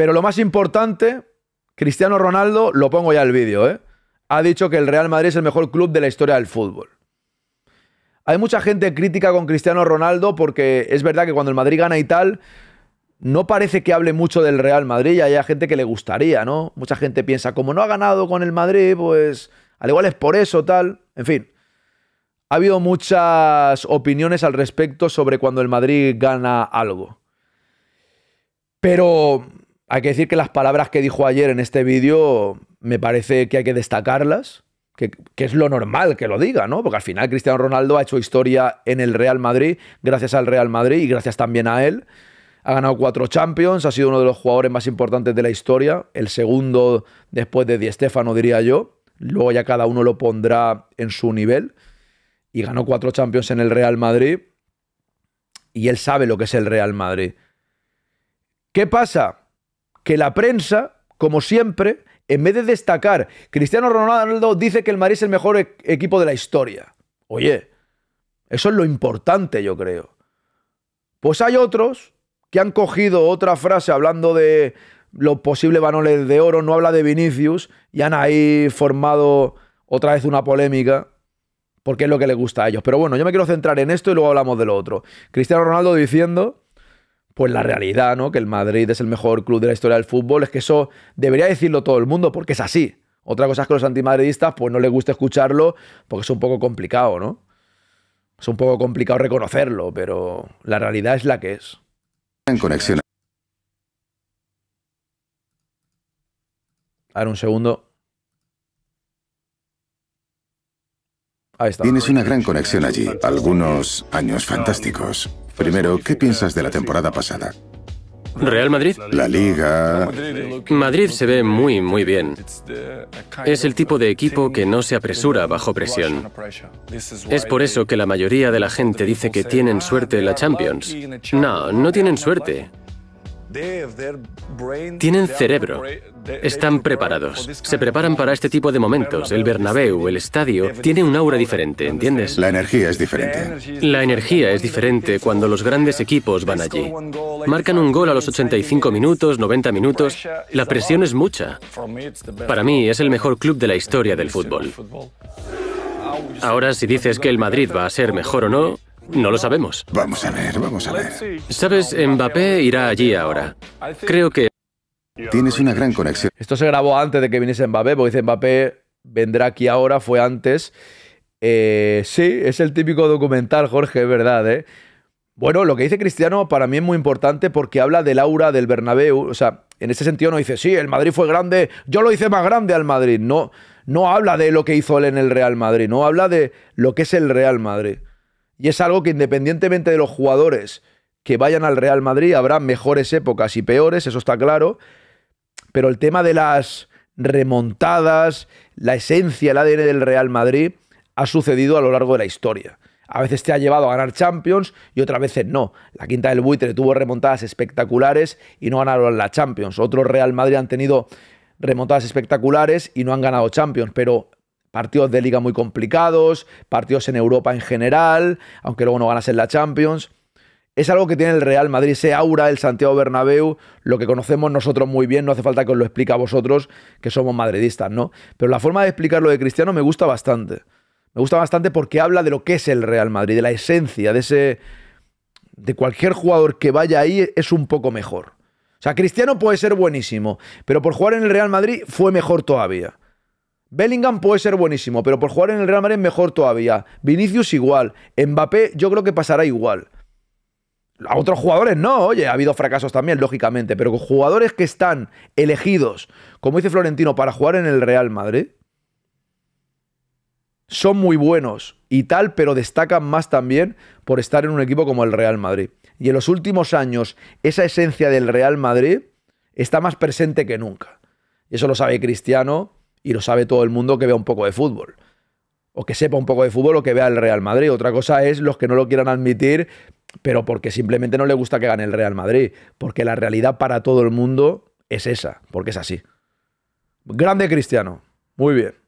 Pero lo más importante, Cristiano Ronaldo, lo pongo ya al vídeo, ¿eh? ha dicho que el Real Madrid es el mejor club de la historia del fútbol. Hay mucha gente crítica con Cristiano Ronaldo porque es verdad que cuando el Madrid gana y tal, no parece que hable mucho del Real Madrid y hay gente que le gustaría, ¿no? Mucha gente piensa, como no ha ganado con el Madrid, pues al igual es por eso, tal. En fin, ha habido muchas opiniones al respecto sobre cuando el Madrid gana algo. Pero hay que decir que las palabras que dijo ayer en este vídeo me parece que hay que destacarlas, que, es lo normal que lo diga, ¿no? Porque al final Cristiano Ronaldo ha hecho historia en el Real Madrid, gracias al Real Madrid y gracias también a él. Ha ganado cuatro Champions, ha sido uno de los jugadores más importantes de la historia, el segundo después de Di Stéfano, diría yo. Luego ya cada uno lo pondrá en su nivel. Y ganó cuatro Champions en el Real Madrid. Y él sabe lo que es el Real Madrid. ¿Qué pasa? que la prensa, como siempre, en vez de destacar, Cristiano Ronaldo dice que el Madrid es el mejor e-, equipo de la historia. Oye, eso es lo importante, yo creo. Pues hay otros que han cogido otra frase hablando de los posibles banoles de oro, no habla de Vinicius, y han ahí formado otra vez una polémica, porque es lo que les gusta a ellos. Pero bueno, yo me quiero centrar en esto y luego hablamos de lo otro. Cristiano Ronaldo diciendo pues la realidad, ¿no? Que el Madrid es el mejor club de la historia del fútbol, es que eso debería decirlo todo el mundo porque es así. Otra cosa es que los antimadridistas pues no les gusta escucharlo porque es un poco complicado, ¿no? Es un poco complicado reconocerlo, pero la realidad es la que es. En conexión. A ver, un segundo. Ahí está. Tienes una gran conexión allí. Algunos años fantásticos. Primero, ¿qué piensas de la temporada pasada? Real Madrid. La liga. Madrid se ve muy, muy bien. Es el tipo de equipo que no se apresura bajo presión. Es por eso que la mayoría de la gente dice que tienen suerte en la Champions. No, no tienen suerte. Tienen cerebro. Están preparados. Se preparan para este tipo de momentos. El Bernabéu, el estadio, tiene un aura diferente, ¿entiendes? La energía es diferente. La energía es diferente cuando los grandes equipos van allí. Marcan un gol a los 85 minutos, 90 minutos. La presión es mucha. Para mí es el mejor club de la historia del fútbol. Ahora, si dices que el Madrid va a ser mejor o no, no lo sabemos. Vamos a ver, vamos a ver. Sabes, Mbappé irá allí ahora. Creo que... Tienes una gran conexión. Esto se grabó antes de que viniese Mbappé, porque dice Mbappé vendrá aquí ahora, fue antes. Eh, sí, es el típico documental, Jorge, es verdad, ¿eh? Bueno, lo que dice Cristiano para mí es muy importante porque habla del aura del Bernabéu. O sea, en ese sentido no dice, sí, el Madrid fue grande, yo lo hice más grande al Madrid. No, no habla de lo que hizo él en el Real Madrid, no habla de lo que es el Real Madrid. Y es algo que independientemente de los jugadores que vayan al Real Madrid, habrá mejores épocas y peores, eso está claro. Pero el tema de las remontadas, la esencia, el ADN del Real Madrid, ha sucedido a lo largo de la historia. A veces te ha llevado a ganar Champions y otras veces no. La quinta del buitre tuvo remontadas espectaculares y no ganaron la Champions. Otros Real Madrid han tenido remontadas espectaculares y no han ganado Champions. Pero partidos de liga muy complicados, partidos en Europa en general, aunque luego no ganas en la Champions. Es algo que tiene el Real Madrid, ese aura, el Santiago Bernabéu, lo que conocemos nosotros muy bien, no hace falta que os lo explique a vosotros, que somos madridistas, ¿no? Pero la forma de explicarlo de Cristiano me gusta bastante. Me gusta bastante porque habla de lo que es el Real Madrid, de la esencia, de ese... De cualquier jugador que vaya ahí es un poco mejor. O sea, Cristiano puede ser buenísimo, pero por jugar en el Real Madrid fue mejor todavía. Bellingham puede ser buenísimo, pero por jugar en el Real Madrid mejor todavía. Vinicius igual. Mbappé yo creo que pasará igual. A otros jugadores no, oye, ha habido fracasos también, lógicamente, pero con jugadores que están elegidos, como dice Florentino, para jugar en el Real Madrid, son muy buenos y tal, pero destacan más también por estar en un equipo como el Real Madrid. Y en los últimos años, esa esencia del Real Madrid está más presente que nunca. Eso lo sabe Cristiano, y lo sabe todo el mundo que vea un poco de fútbol. O que sepa un poco de fútbol o que vea el Real Madrid. Otra cosa es los que no lo quieran admitir, pero porque simplemente no le gusta que gane el Real Madrid. Porque la realidad para todo el mundo es esa, porque es así. Grande Cristiano. Muy bien.